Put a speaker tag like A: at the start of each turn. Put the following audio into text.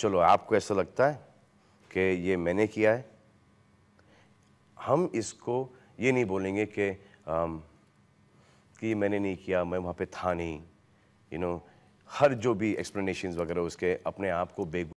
A: चलो आपको ऐसा लगता है कि ये मैंने किया है हम इसको ये नहीं बोलेंगे कि कि मैंने नहीं किया मैं वहाँ पे था नहीं यू you नो know, हर जो भी एक्सप्लेनेशंस वगैरह उसके अपने आप को बेगु